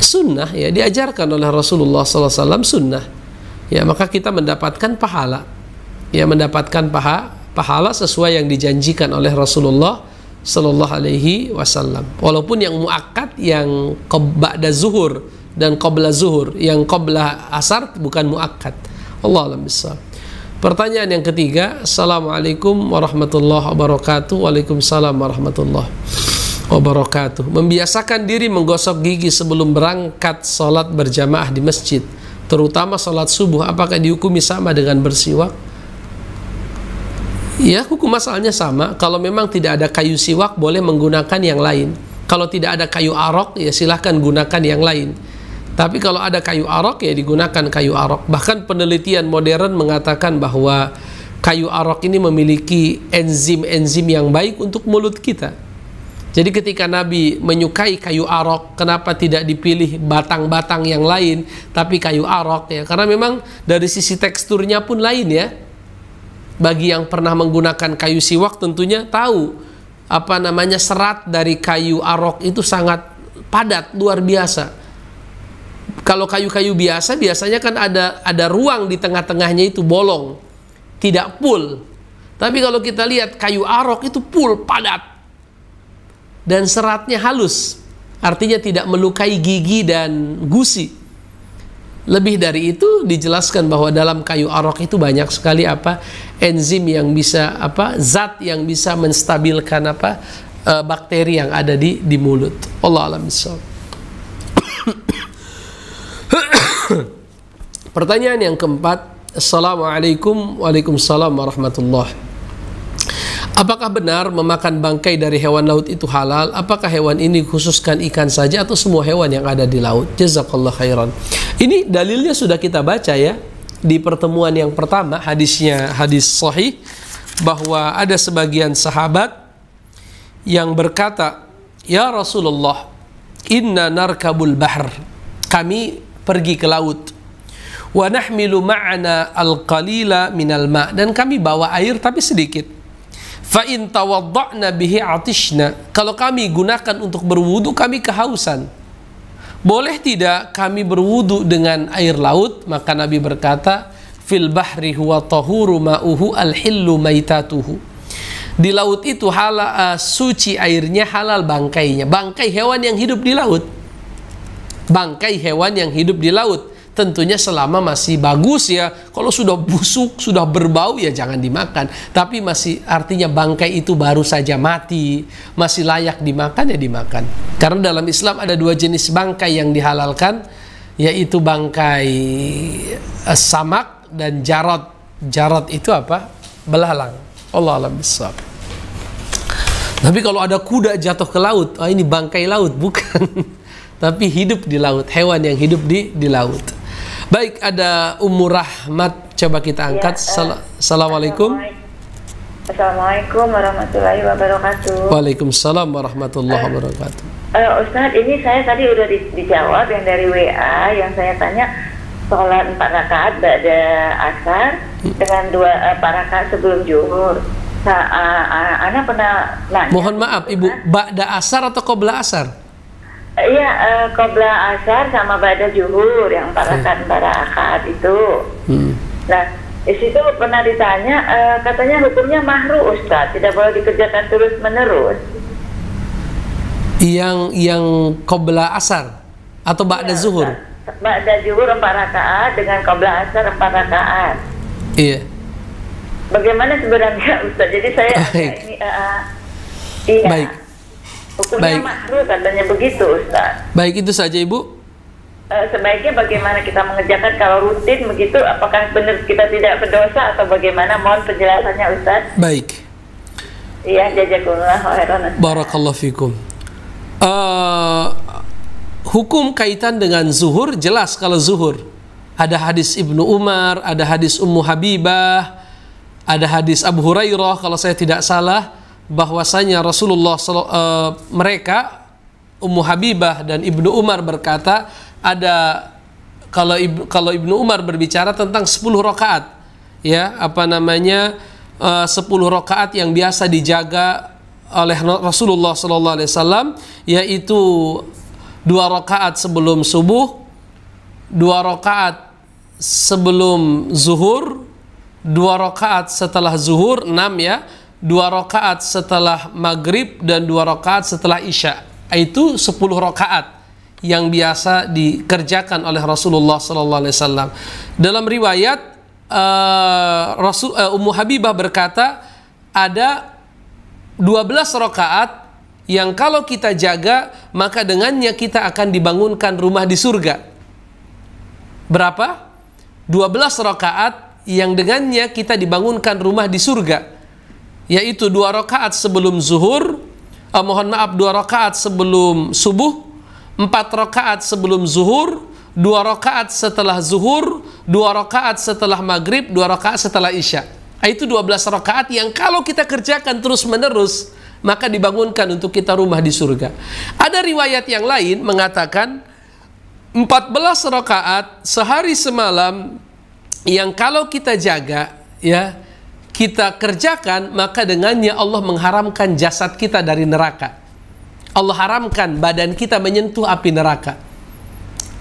sunnah ya diajarkan oleh Rasulullah SAW sunnah ya maka kita mendapatkan pahala ya mendapatkan paha pahala sesuai yang dijanjikan oleh Rasulullah Sallallahu Alaihi Wasallam walaupun yang muakat yang ba'da zuhur dan qabla zuhur yang qabla asar bukan muakat Allah alam bisawab Pertanyaan yang ketiga, Assalamualaikum warahmatullahi wabarakatuh. Waalaikumsalam warahmatullahi wabarakatuh. Membiasakan diri menggosok gigi sebelum berangkat sholat berjamaah di masjid, terutama sholat subuh, apakah dihukumi sama dengan bersiwak? Ya, hukum masalahnya sama. Kalau memang tidak ada kayu siwak, boleh menggunakan yang lain. Kalau tidak ada kayu arok, ya silahkan gunakan yang lain tapi kalau ada kayu arok ya digunakan kayu arok. Bahkan penelitian modern mengatakan bahwa kayu arok ini memiliki enzim-enzim yang baik untuk mulut kita. Jadi ketika Nabi menyukai kayu arok, kenapa tidak dipilih batang-batang yang lain, tapi kayu arok ya? Karena memang dari sisi teksturnya pun lain ya. Bagi yang pernah menggunakan kayu siwak tentunya tahu apa namanya serat dari kayu arok itu sangat padat luar biasa. Kalau kayu-kayu biasa biasanya kan ada ada ruang di tengah-tengahnya itu bolong. Tidak full. Tapi kalau kita lihat kayu arok itu full padat. Dan seratnya halus. Artinya tidak melukai gigi dan gusi. Lebih dari itu dijelaskan bahwa dalam kayu arok itu banyak sekali apa enzim yang bisa apa zat yang bisa menstabilkan apa eh, bakteri yang ada di di mulut. Allah alam [COUGHS] [COUGHS] Pertanyaan yang keempat, Assalamualaikum Waalaikumsalam warahmatullahi Apakah benar memakan bangkai dari hewan laut itu halal? Apakah hewan ini khususkan ikan saja atau semua hewan yang ada di laut? Jazakallah khairan. Ini dalilnya sudah kita baca ya di pertemuan yang pertama hadisnya hadis sahih bahwa ada sebagian sahabat yang berkata, "Ya Rasulullah, inna narkabul bahr." Kami pergi ke laut wa nahmilu ma'ana al-qalila minal ma' dan kami bawa air tapi sedikit fa in tawadda'na bihi atishna kalau kami gunakan untuk berwudu kami kehausan boleh tidak kami berwudu dengan air laut maka nabi berkata fil bahri huwa tahuru ma'uhu al hillu maitatuhu di laut itu halal uh, eh, suci airnya halal bangkainya bangkai hewan yang hidup di laut bangkai hewan yang hidup di laut. Tentunya selama masih bagus ya. Kalau sudah busuk, sudah berbau ya jangan dimakan. Tapi masih artinya bangkai itu baru saja mati, masih layak dimakan ya dimakan. Karena dalam Islam ada dua jenis bangkai yang dihalalkan, yaitu bangkai eh, samak dan jarot. Jarot itu apa? Belalang. Allah alam besar. Tapi kalau ada kuda jatuh ke laut, oh ini bangkai laut [LAUGHS] bukan tapi hidup di laut, hewan yang hidup di di laut. Baik, ada Ummu Rahmat coba kita angkat. Ya, eh, Sal Assalamualaikum. Assalamualaikum warahmatullahi wabarakatuh. Waalaikumsalam warahmatullahi eh, wabarakatuh. Uh, eh, Ustaz, ini saya tadi udah di, dijawab yang dari WA yang saya tanya sholat empat rakaat pada asar hmm. dengan dua empat rakaat sebelum juhur. Nah, uh, uh, anak pernah nanya. Mohon maaf, Ibu, ba'da asar atau qabla asar? Iya, uh, Qobla Asar sama Bada Juhur yang iya. para kan parakan akad itu. Hmm. Nah, di situ pernah ditanya, uh, katanya hukumnya mahru Ustaz, tidak boleh dikerjakan terus menerus. Yang yang Qobla Asar atau Ba'da ya, Zuhur? Ba'da Zuhur empat rakaat dengan Qobla Asar empat rakaat. Iya. Bagaimana sebenarnya Ustaz? Jadi saya Baik. ini uh, iya. Baik. Hukumnya Baik. makruh katanya begitu Ustaz. Baik itu saja Ibu e, sebaiknya bagaimana kita mengerjakan kalau rutin begitu apakah benar kita tidak berdosa atau bagaimana mohon penjelasannya Ustaz baik iya jazakumullah khairan barakallahu fikum uh, hukum kaitan dengan zuhur jelas kalau zuhur ada hadis Ibnu Umar ada hadis Ummu Habibah ada hadis Abu Hurairah kalau saya tidak salah bahwasanya Rasulullah uh, mereka Ummu Habibah dan Ibnu Umar berkata ada kalau Ibnu, kalau Ibnu Umar berbicara tentang 10 rakaat ya apa namanya eh, uh, 10 rakaat yang biasa dijaga oleh Rasulullah sallallahu alaihi wasallam yaitu dua rakaat sebelum subuh, dua rakaat sebelum zuhur, dua rakaat setelah zuhur, enam ya, dua rakaat setelah maghrib dan dua rakaat setelah isya itu sepuluh rakaat yang biasa dikerjakan oleh Rasulullah Sallallahu Alaihi Wasallam dalam riwayat uh, Rasul uh, Ummu Habibah berkata ada dua belas rakaat yang kalau kita jaga maka dengannya kita akan dibangunkan rumah di surga berapa Dua belas rakaat yang dengannya kita dibangunkan rumah di surga yaitu dua rakaat sebelum zuhur, eh, mohon maaf dua rakaat sebelum subuh, empat rakaat sebelum zuhur, dua rakaat setelah zuhur, dua rakaat setelah maghrib, dua rakaat setelah isya. Ah, itu dua belas rakaat yang kalau kita kerjakan terus-menerus, maka dibangunkan untuk kita rumah di surga. Ada riwayat yang lain mengatakan empat belas rakaat sehari semalam yang kalau kita jaga ya kita kerjakan, maka dengannya Allah mengharamkan jasad kita dari neraka. Allah haramkan badan kita menyentuh api neraka.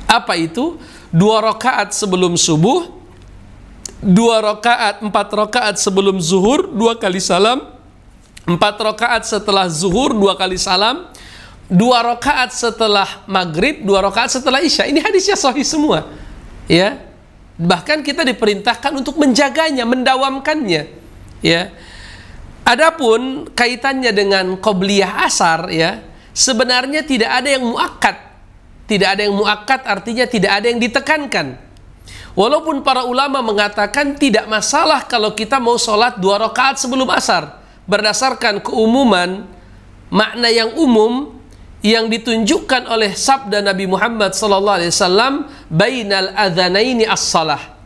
Apa itu? Dua rakaat sebelum subuh, dua rakaat, empat rakaat sebelum zuhur, dua kali salam, empat rakaat setelah zuhur, dua kali salam, dua rakaat setelah maghrib, dua rakaat setelah isya. Ini hadisnya sahih semua. Ya, bahkan kita diperintahkan untuk menjaganya, mendawamkannya ya adapun kaitannya dengan qobliyah asar ya sebenarnya tidak ada yang muakat, tidak ada yang muakat, artinya tidak ada yang ditekankan walaupun para ulama mengatakan tidak masalah kalau kita mau sholat dua rakaat sebelum asar berdasarkan keumuman makna yang umum yang ditunjukkan oleh sabda Nabi Muhammad SAW bainal adzanaini as-salah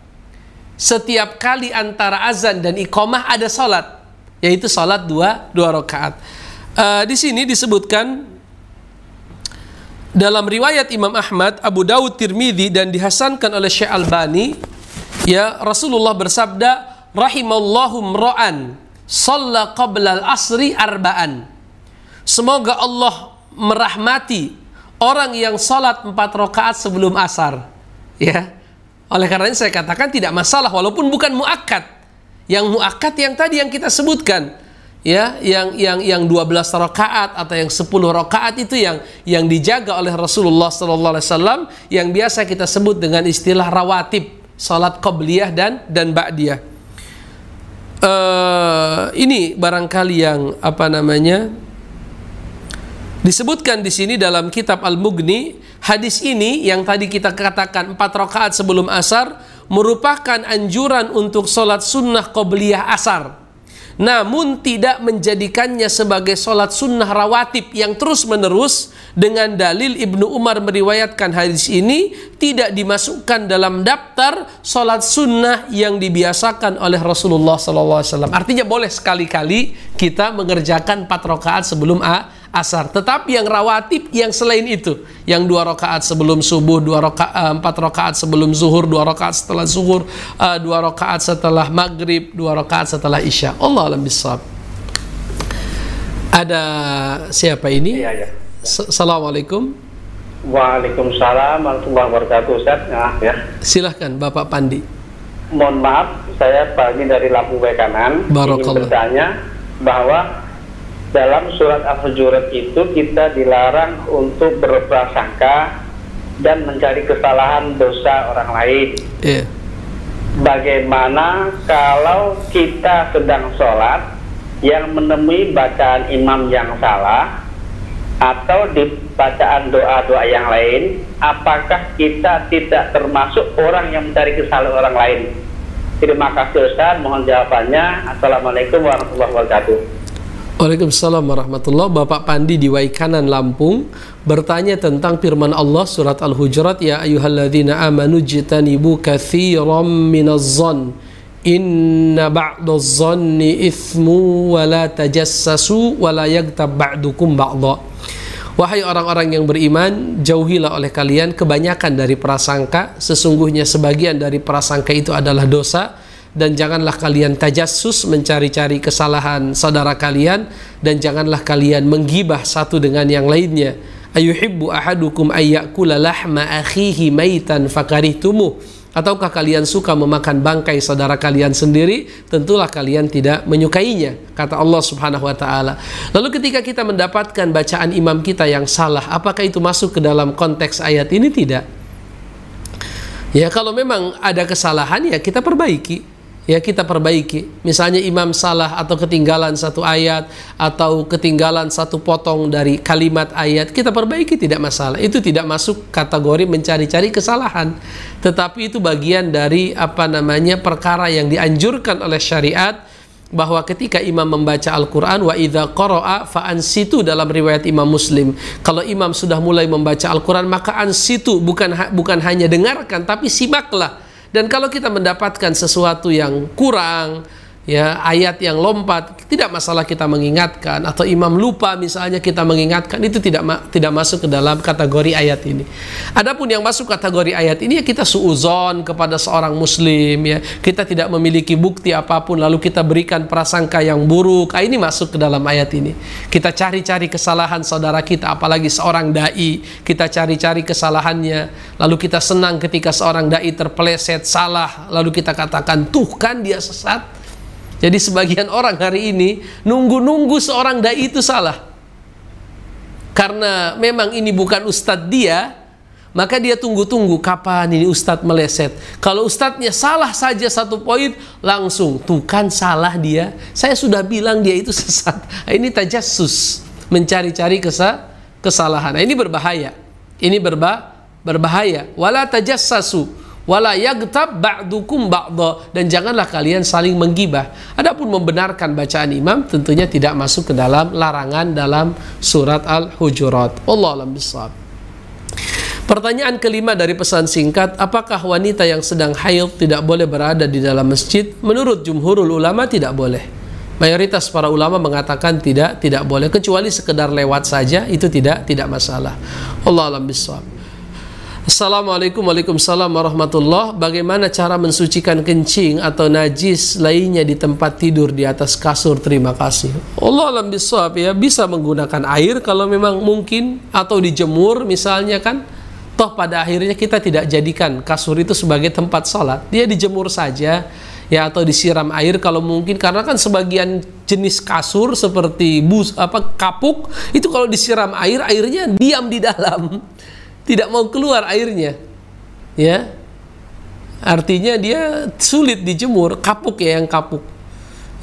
setiap kali antara azan dan iqomah ada solat, yaitu solat dua dua rakaat uh, di sini disebutkan dalam riwayat Imam Ahmad Abu Dawud Tirmidzi dan dihasankan oleh Syekh Albani ya Rasulullah bersabda rahimallahu mra'an shalla qabla al-asri arba'an semoga Allah merahmati orang yang salat empat rakaat sebelum asar ya oleh karena karenanya saya katakan tidak masalah walaupun bukan muakat. Yang muakat yang tadi yang kita sebutkan ya yang yang yang 12 rakaat atau yang 10 rakaat itu yang yang dijaga oleh Rasulullah sallallahu alaihi wasallam yang biasa kita sebut dengan istilah rawatib, salat qabliyah dan dan ba'diyah. Uh, ini barangkali yang apa namanya disebutkan di sini dalam kitab Al-Mughni Hadis ini yang tadi kita katakan empat rakaat sebelum asar merupakan anjuran untuk sholat sunnah qobliyah asar. Namun tidak menjadikannya sebagai sholat sunnah rawatib yang terus menerus dengan dalil Ibnu Umar meriwayatkan hadis ini tidak dimasukkan dalam daftar sholat sunnah yang dibiasakan oleh Rasulullah SAW. Artinya boleh sekali-kali kita mengerjakan empat rakaat sebelum a asar. Tetapi yang rawatib yang selain itu, yang dua rakaat sebelum subuh, dua uh, empat rakaat sebelum zuhur, dua rakaat setelah zuhur, eh, dua rakaat setelah maghrib, dua rakaat setelah isya. Allah alam sab. Ada siapa ini? Ya, ya. Assalamualaikum. Waalaikumsalam warahmatullahi wabarakatuh Ustaz. Nah, ya. Silahkan Bapak Pandi. Mohon maaf, saya pagi dari lampu kanan. Barokallah. Ingin bertanya bahwa dalam surat Al-Hujurat itu kita dilarang untuk berprasangka dan mencari kesalahan dosa orang lain. Yeah. Bagaimana kalau kita sedang sholat yang menemui bacaan imam yang salah atau di bacaan doa-doa yang lain, apakah kita tidak termasuk orang yang mencari kesalahan orang lain? Terima kasih Ustaz, mohon jawabannya. Assalamualaikum warahmatullahi wabarakatuh. Waalaikumsalam warahmatullahi Bapak Pandi di Waikanan Lampung bertanya tentang firman Allah surat Al-Hujurat ya ayyuhalladzina amanu jitanibu katsiran minadh-dhann inna badadh zanni ithmu wa la tajassasu wa la yaghtab ba'dukum ba'dha Wahai orang-orang yang beriman, jauhilah oleh kalian kebanyakan dari prasangka, sesungguhnya sebagian dari prasangka itu adalah dosa dan janganlah kalian tajassus mencari-cari kesalahan saudara kalian dan janganlah kalian menggibah satu dengan yang lainnya ayuhibbu ahadukum ayyakula lahma akhihi maitan fakarihtumuh ataukah kalian suka memakan bangkai saudara kalian sendiri tentulah kalian tidak menyukainya kata Allah Subhanahu wa taala lalu ketika kita mendapatkan bacaan imam kita yang salah apakah itu masuk ke dalam konteks ayat ini tidak ya kalau memang ada kesalahan ya kita perbaiki ya kita perbaiki. Misalnya imam salah atau ketinggalan satu ayat atau ketinggalan satu potong dari kalimat ayat, kita perbaiki tidak masalah. Itu tidak masuk kategori mencari-cari kesalahan. Tetapi itu bagian dari apa namanya perkara yang dianjurkan oleh syariat bahwa ketika imam membaca Al-Qur'an wa idha qara'a fa ansitu dalam riwayat Imam Muslim. Kalau imam sudah mulai membaca Al-Qur'an maka ansitu bukan bukan hanya dengarkan tapi simaklah dan kalau kita mendapatkan sesuatu yang kurang, ya ayat yang lompat tidak masalah kita mengingatkan atau imam lupa misalnya kita mengingatkan itu tidak ma tidak masuk ke dalam kategori ayat ini. Adapun yang masuk kategori ayat ini ya kita suuzon kepada seorang muslim ya kita tidak memiliki bukti apapun lalu kita berikan prasangka yang buruk ah, ini masuk ke dalam ayat ini. Kita cari-cari kesalahan saudara kita apalagi seorang dai kita cari-cari kesalahannya lalu kita senang ketika seorang dai terpeleset salah lalu kita katakan tuh kan dia sesat jadi sebagian orang hari ini nunggu-nunggu seorang dai itu salah. Karena memang ini bukan ustadz dia, maka dia tunggu-tunggu kapan ini ustadz meleset. Kalau ustadznya salah saja satu poin, langsung tuh kan salah dia. Saya sudah bilang dia itu sesat. Nah, ini tajasus, mencari-cari kesa kesalahan. Nah, ini berbahaya. Ini berba berbahaya. Wala tajassasu wala yagtab ba'dukum ba'dha dan janganlah kalian saling menggibah. Adapun membenarkan bacaan imam tentunya tidak masuk ke dalam larangan dalam surat Al-Hujurat. Allah alam bisab. Pertanyaan kelima dari pesan singkat, apakah wanita yang sedang haid tidak boleh berada di dalam masjid? Menurut jumhurul ulama tidak boleh. Mayoritas para ulama mengatakan tidak tidak boleh kecuali sekedar lewat saja itu tidak tidak masalah. Allah alam bisawab. Assalamualaikum Waalaikumsalam warahmatullah Bagaimana cara mensucikan kencing atau najis lainnya di tempat tidur di atas kasur Terima kasih Allah alam biswab ya Bisa menggunakan air kalau memang mungkin Atau dijemur misalnya kan Toh pada akhirnya kita tidak jadikan kasur itu sebagai tempat sholat Dia dijemur saja ya atau disiram air kalau mungkin karena kan sebagian jenis kasur seperti bus apa kapuk itu kalau disiram air airnya diam di dalam tidak mau keluar airnya ya artinya dia sulit dijemur kapuk ya yang kapuk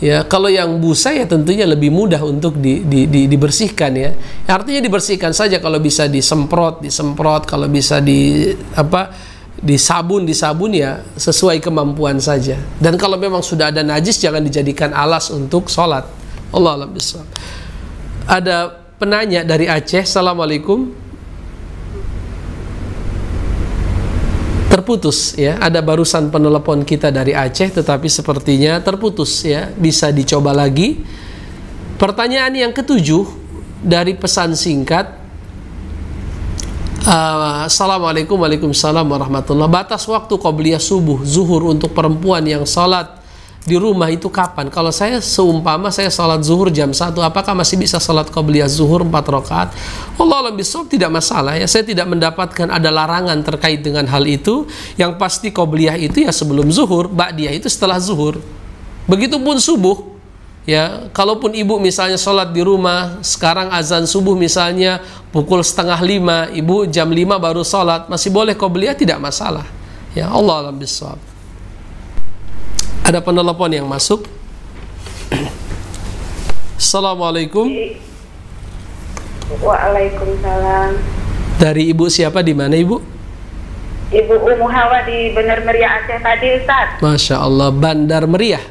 ya kalau yang busa ya tentunya lebih mudah untuk di, di, di, dibersihkan ya artinya dibersihkan saja kalau bisa disemprot disemprot kalau bisa di apa disabun disabun ya sesuai kemampuan saja dan kalau memang sudah ada najis jangan dijadikan alas untuk sholat Allah lebih ada penanya dari Aceh assalamualaikum terputus ya. Ada barusan penelepon kita dari Aceh tetapi sepertinya terputus ya. Bisa dicoba lagi. Pertanyaan yang ketujuh dari pesan singkat Uh, Assalamualaikum warahmatullahi wabarakatuh Batas waktu qobliyah subuh Zuhur untuk perempuan yang salat di rumah itu kapan? Kalau saya seumpama saya sholat zuhur jam 1, apakah masih bisa sholat qabliyah zuhur 4 rakaat? Allah lebih sholat tidak masalah ya. Saya tidak mendapatkan ada larangan terkait dengan hal itu. Yang pasti qabliyah itu ya sebelum zuhur, dia itu setelah zuhur. Begitupun subuh. Ya, kalaupun ibu misalnya sholat di rumah, sekarang azan subuh misalnya pukul setengah lima, ibu jam lima baru sholat, masih boleh qabliyah tidak masalah. Ya, Allah lebih biswab. Ada penelpon yang masuk. Assalamualaikum. Waalaikumsalam. Dari ibu siapa di mana ibu? Ibu Umu Hawa di Bener Meriah Aceh tadi Ustaz. Masya Allah, Bandar Meriah.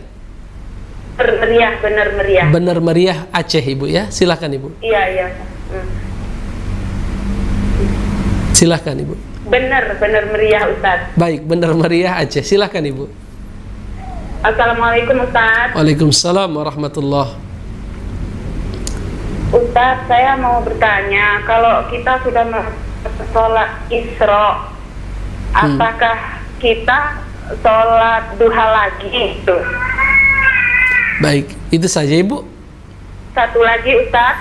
Bener Meriah, bener Meriah. Bener Meriah Aceh ibu ya, silahkan ibu. Iya iya. Hmm. Silahkan ibu. Bener bener meriah Ustaz. Baik, bener meriah Aceh. Silahkan ibu. Assalamualaikum Ustaz Waalaikumsalam warahmatullahi Ustaz, saya mau bertanya Kalau kita sudah sholat isro hmm. Apakah kita sholat duha lagi itu? Baik, itu saja Ibu Satu lagi Ustaz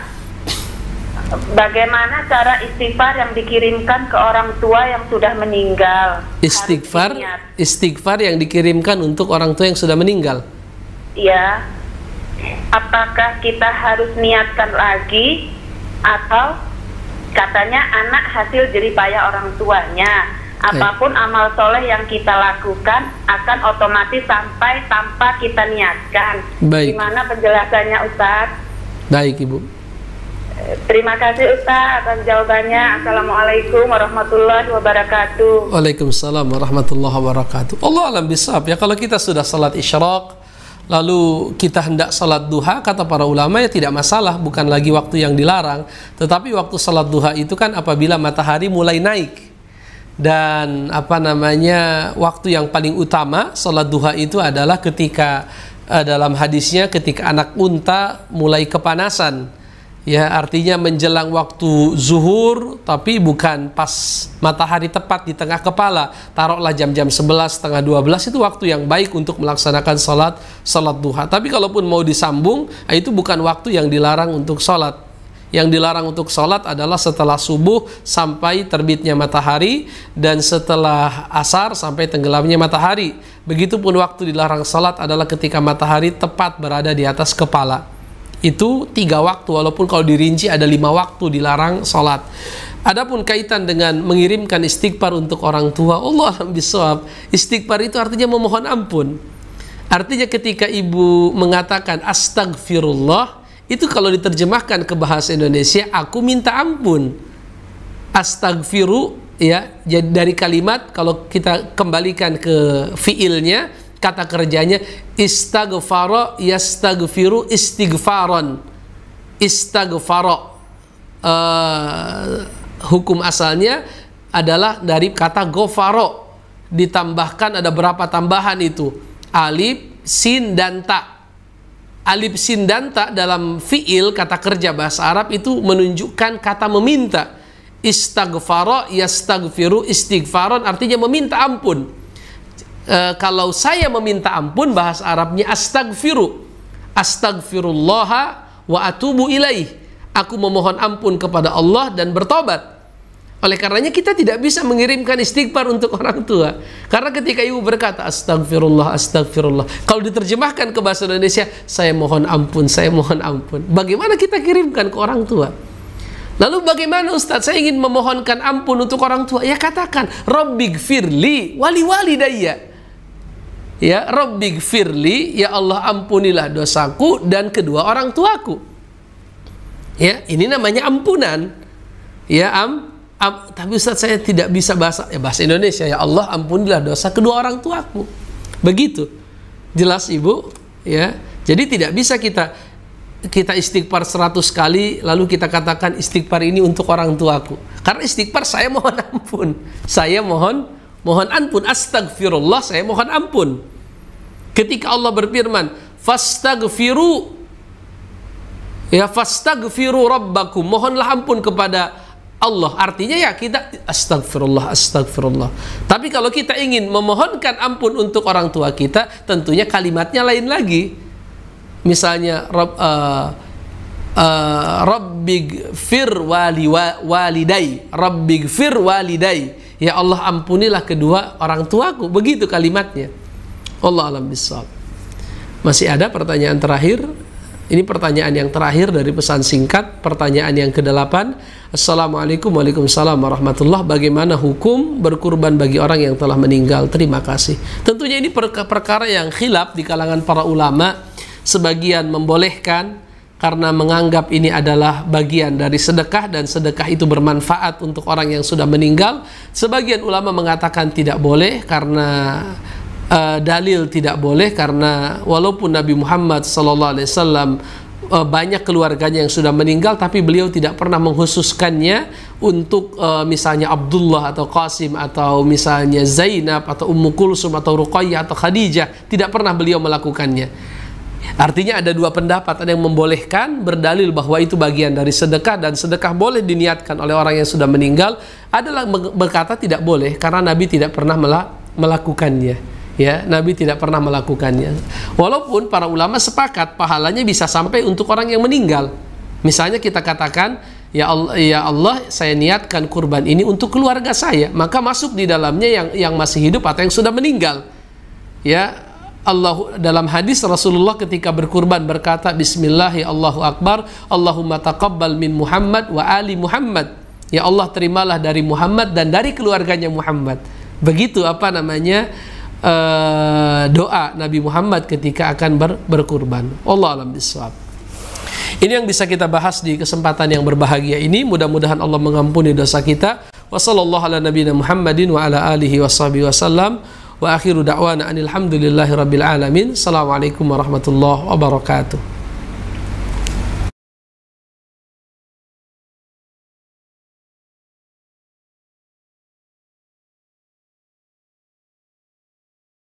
Bagaimana cara istighfar yang dikirimkan ke orang tua yang sudah meninggal? Istighfar, istighfar yang dikirimkan untuk orang tua yang sudah meninggal. Ya. Apakah kita harus niatkan lagi atau katanya anak hasil jeripaya orang tuanya? Apapun eh. amal soleh yang kita lakukan akan otomatis sampai tanpa kita niatkan. Baik. Gimana penjelasannya Ustadz? Baik Ibu. Terima kasih Ustaz atas jawabannya. Assalamualaikum warahmatullahi wabarakatuh. Waalaikumsalam warahmatullahi wabarakatuh. Allah alam bisab. Ya kalau kita sudah salat isyraq lalu kita hendak salat duha kata para ulama ya tidak masalah bukan lagi waktu yang dilarang tetapi waktu salat duha itu kan apabila matahari mulai naik dan apa namanya waktu yang paling utama salat duha itu adalah ketika eh, dalam hadisnya ketika anak unta mulai kepanasan ya artinya menjelang waktu zuhur tapi bukan pas matahari tepat di tengah kepala taruhlah jam-jam 11 setengah 12 itu waktu yang baik untuk melaksanakan sholat sholat duha tapi kalaupun mau disambung itu bukan waktu yang dilarang untuk sholat yang dilarang untuk sholat adalah setelah subuh sampai terbitnya matahari dan setelah asar sampai tenggelamnya matahari begitupun waktu dilarang sholat adalah ketika matahari tepat berada di atas kepala itu tiga waktu walaupun kalau dirinci ada lima waktu dilarang sholat Adapun kaitan dengan mengirimkan istighfar untuk orang tua Allah [LAUGHS] bisawab istighfar itu artinya memohon ampun artinya ketika ibu mengatakan astagfirullah itu kalau diterjemahkan ke bahasa Indonesia aku minta ampun astagfiru ya jadi dari kalimat kalau kita kembalikan ke fiilnya kata kerjanya istagfaro yastagfiru istighfaron istagfaro uh, eh, hukum asalnya adalah dari kata gofaro ditambahkan ada berapa tambahan itu alif sin dan ta alif sin dan ta dalam fiil kata kerja bahasa Arab itu menunjukkan kata meminta istagfaro yastagfiru istighfaron artinya meminta ampun Eh, kalau saya meminta ampun bahasa Arabnya astagfiru. Astagfirullah wa atubu ilaih. Aku memohon ampun kepada Allah dan bertobat. Oleh karenanya kita tidak bisa mengirimkan istighfar untuk orang tua. Karena ketika ibu berkata astagfirullah, astagfirullah. Kalau diterjemahkan ke bahasa Indonesia, saya mohon ampun, saya mohon ampun. Bagaimana kita kirimkan ke orang tua? Lalu bagaimana Ustadz saya ingin memohonkan ampun untuk orang tua? Ya katakan, Rabbig firli wali wali daya ya Robbi firli ya Allah ampunilah dosaku dan kedua orang tuaku ya ini namanya ampunan ya am, am tapi Ustaz saya tidak bisa bahasa ya bahasa Indonesia ya Allah ampunilah dosa kedua orang tuaku begitu jelas ibu ya jadi tidak bisa kita kita istighfar 100 kali lalu kita katakan istighfar ini untuk orang tuaku karena istighfar saya mohon ampun saya mohon mohon ampun astagfirullah saya mohon ampun ketika Allah berfirman fastagfiru ya fastagfiru rabbakum mohonlah ampun kepada Allah artinya ya kita astagfirullah astagfirullah tapi kalau kita ingin memohonkan ampun untuk orang tua kita tentunya kalimatnya lain lagi misalnya Rab, uh, eh, uh, eh, rabbig fir wali wa, waliday rabbig fir waliday ya Allah ampunilah kedua orang tuaku begitu kalimatnya Allah alam bisawab masih ada pertanyaan terakhir ini pertanyaan yang terakhir dari pesan singkat pertanyaan yang kedelapan Assalamualaikum Waalaikumsalam warahmatullah bagaimana hukum berkurban bagi orang yang telah meninggal terima kasih tentunya ini perkara yang khilaf di kalangan para ulama sebagian membolehkan karena menganggap ini adalah bagian dari sedekah dan sedekah itu bermanfaat untuk orang yang sudah meninggal. Sebagian ulama mengatakan tidak boleh karena uh, dalil tidak boleh karena walaupun Nabi Muhammad SAW eh, banyak keluarganya yang sudah meninggal tapi beliau tidak pernah menghususkannya untuk uh, misalnya Abdullah atau Qasim atau misalnya Zainab atau Ummu Kulsum atau Ruqayyah atau Khadijah tidak pernah beliau melakukannya Artinya ada dua pendapat, ada yang membolehkan berdalil bahwa itu bagian dari sedekah dan sedekah boleh diniatkan oleh orang yang sudah meninggal, adalah berkata tidak boleh karena Nabi tidak pernah melakukannya. Ya, Nabi tidak pernah melakukannya. Walaupun para ulama sepakat pahalanya bisa sampai untuk orang yang meninggal. Misalnya kita katakan, ya Allah, ya Allah, saya niatkan kurban ini untuk keluarga saya, maka masuk di dalamnya yang yang masih hidup atau yang sudah meninggal. Ya, Allah dalam hadis Rasulullah ketika berkurban berkata Bismillahi Allahu Akbar Allahumma taqabbal min Muhammad wa ali Muhammad ya Allah terimalah dari Muhammad dan dari keluarganya Muhammad begitu apa namanya uh, doa Nabi Muhammad ketika akan ber, berkurban Allah alam biswab ini yang bisa kita bahas di kesempatan yang berbahagia ini mudah-mudahan Allah mengampuni dosa kita Wassalamualaikum warahmatullahi wabarakatuh Wa akhiru da'wana anilhamdulillahi rabbil alamin. Assalamualaikum warahmatullahi wabarakatuh.